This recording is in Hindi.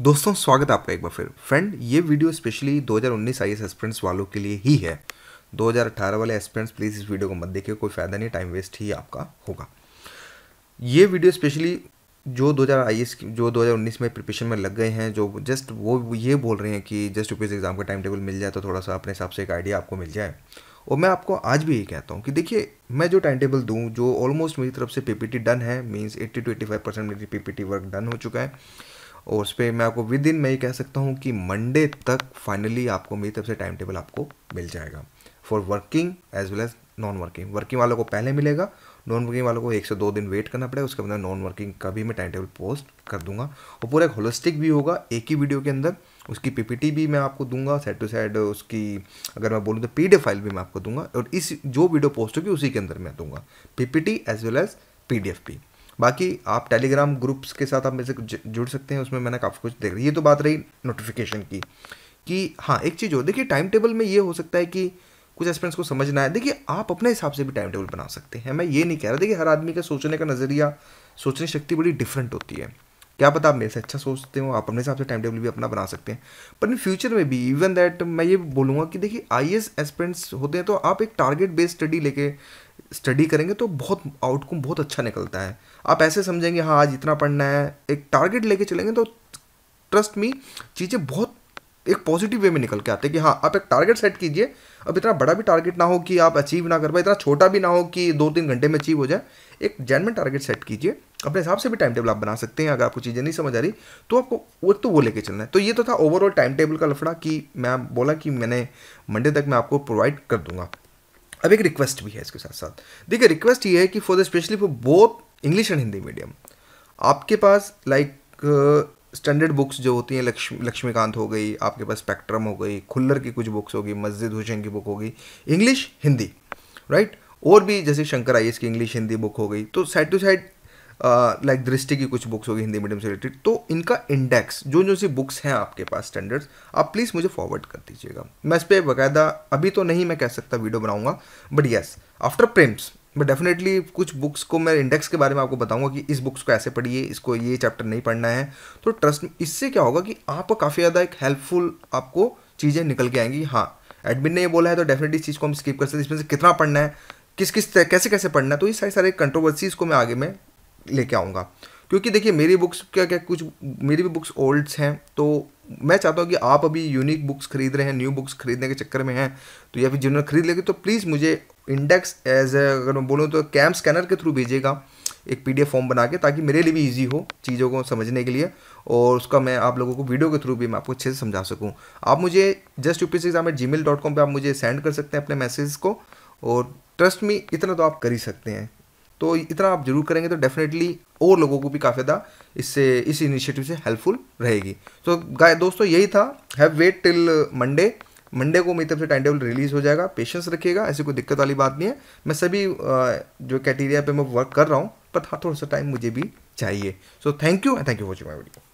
दोस्तों स्वागत है आपका एक बार फिर फ्रेंड ये वीडियो स्पेशली 2019 आईएएस एस्पिरेंट्स वालों के लिए ही है 2018 वाले एस्पिरेंट्स प्लीज़ इस वीडियो को मत देखिए कोई फ़ायदा नहीं टाइम वेस्ट ही आपका होगा ये वीडियो स्पेशली जो 2000 आईएएस जो 2019 में प्रिपरेशन में लग गए हैं जो जस्ट वो ये बोल रहे हैं कि जस्ट यूपीएस एग्ज़ाम का टाइम टेबल मिल जाए तो थोड़ा सा अपने हिसाब से एक आइडिया आपको मिल जाए और मैं आपको आज भी ये कहता हूँ कि देखिए मैं जो टाइम टेबल दूँ जो ऑलमोस्ट मेरी तरफ से पीपीटी डन है मींस 80 टू 85 परसेंट मेरी पीपीटी वर्क डन हो चुका है और उस पर मैं आपको विद इन मैं ये कह सकता हूँ कि मंडे तक फाइनली आपको मेरी तरफ से टाइम टेबल आपको मिल जाएगा for working as well as non working working वालों को पहले मिलेगा नॉन वर्किंग वालों को एक से दो दिन वेट करना पड़ेगा उसके बाद नॉन वर्किंग का भी मैं टाइम टेबल पोस्ट कर दूंगा और पूरा एक होलिस्टिक भी होगा एक ही वीडियो के अंदर उसकी पीपीटी भी मैं आपको दूंगा साइड टू साइड उसकी अगर मैं बोलूँ तो पी फाइल भी मैं आपको दूंगा और इस जो वीडियो पोस्ट होगी उसी के अंदर मैं दूंगा PPT as well as P P बाकी आप टेलीग्राम ग्रुप्स के साथ आप मेरे से जुड़ सकते हैं उसमें मैंने काफ़ी कुछ देख रही ये तो बात रही नोटिफिकेशन की कि हाँ एक चीज़ हो देखिए टाइम टेबल में ये हो सकता है कि कुछ एस्पेंट्स को समझना है देखिए आप अपने हिसाब से भी टाइम टेबल बना सकते हैं मैं ये नहीं कह रहा देखिए हर आदमी का सोचने का नज़रिया सोचने शक्ति बड़ी डिफरेंट होती है क्या पता आप मेरे से अच्छा सोचते हो आप अपने हिसाब से टाइम टेबल भी अपना बना सकते हैं पर इन फ्यूचर में भी इवन दैट मैं ये बोलूँगा कि देखिए आई एस होते हैं तो आप एक टारगेट बेस्ड स्टडी लेके स्टडी करेंगे तो बहुत आउटकम बहुत अच्छा निकलता है आप ऐसे समझेंगे हाँ आज इतना पढ़ना है एक टारगेट लेके चलेंगे तो ट्रस्ट में चीज़ें बहुत एक पॉजिटिव वे में निकल के आते हैं कि हाँ आप एक टारगेट सेट कीजिए अब इतना बड़ा भी टारगेट ना हो कि आप अचीव ना कर पाए इतना छोटा भी ना हो कि दो तीन घंटे में अचीव हो जाए एक जेनमेंट टारगेट सेट कीजिए अपने हिसाब से भी टाइम टेबल आप बना सकते हैं अगर आपको चीज़ें नहीं समझ आ रही तो आपको वो तो वो लेके चलना है तो ये तो था ओवरऑल टाइम टेबल का लफड़ा कि मैं बोला कि मैंने मंडे तक मैं आपको प्रोवाइड कर दूंगा अब एक रिक्वेस्ट भी है इसके साथ साथ देखिए रिक्वेस्ट ये है कि for the specially for both English and Hindi medium आपके पास लाइक स्टैंडर्ड बुक्स जो होती हैं लक्ष्मी लक्ष्मीकांत हो गई आपके पास स्पेक्ट्रम हो गई खुल्लर की कुछ बुक्स होगी मस्जिद हुसैन की बुक होगी इंग्लिश हिंदी राइट और भी जैसे शंकर आई की इंग्लिश हिंदी बुक हो गई तो साइड टू साइड लाइक दृष्टि की कुछ बुक्स होगी हिंदी मीडियम से रिलेटेड तो इनका इंडेक्स जो जो सी बुक्स हैं आपके पास स्टैंडर्ड्स आप प्लीज़ मुझे फॉरवर्ड कर दीजिएगा मैं इस पर बाकायदा अभी तो नहीं मैं कह सकता वीडियो बनाऊंगा but yes after prints but definitely कुछ बुक्स को मैं इंडेक्स के बारे में आपको बताऊंगा कि इस बुक्स को ऐसे पढ़िए इसको ये चैप्टर नहीं पढ़ना है तो ट्रस्ट इससे क्या होगा कि आप काफ़ी ज़्यादा एक हेल्पफुल आपको चीज़ें निकल के आएंगी हाँ एडमिन ने ये बोला है तो डेफिनेटली इस चीज़ को हम स्किप कर सकते हैं इसमें से कितना पढ़ना है किस किस कैसे कैसे पढ़ना है तो ये सारी सारे कंट्रोवर्सीज़ को मैं आगे में लेके आऊँगा क्योंकि देखिए मेरी बुक्स क्या क्या कुछ मेरी भी बुक्स ओल्ड्स हैं तो मैं चाहता हूँ कि आप अभी यूनिक बुक्स खरीद रहे हैं न्यू बुक्स खरीदने के चक्कर में हैं तो या फिर जिन्होंने खरीद लेंगे तो प्लीज़ मुझे इंडेक्स एज अगर मैं बोलूँ तो कैम स्कैनर के थ्रू भेजिएगा एक पी फॉर्म बना के ताकि मेरे लिए भी ईजी हो चीज़ों को समझने के लिए और उसका मैं आप लोगों को वीडियो के थ्रू भी मैं आपको अच्छे से समझा सकूँ आप मुझे just U P exam at G mail dot com पर आप मुझे सेंड कर सकते हैं अपने मैसेज को और ट्रस्ट में इतना तो आप कर ही सकते हैं तो इतना आप जरूर करेंगे तो डेफिनेटली और लोगों को भी काफ़ी ज़्यादा इससे इस इनिशिएटिव से हेल्पफुल रहेगी तो गाय दोस्तों यही था have wait till Monday Monday को मेरी तरफ से टाइम टेबल रिलीज़ हो जाएगा पेशेंस रखिएगा ऐसी कोई दिक्कत वाली बात नहीं है मैं सभी जो कैटेरिया पे मैं वर्क कर रहा हूँ पर हाँ, थोड़ा सा टाइम मुझे भी चाहिए so thank you and thank you for watching my video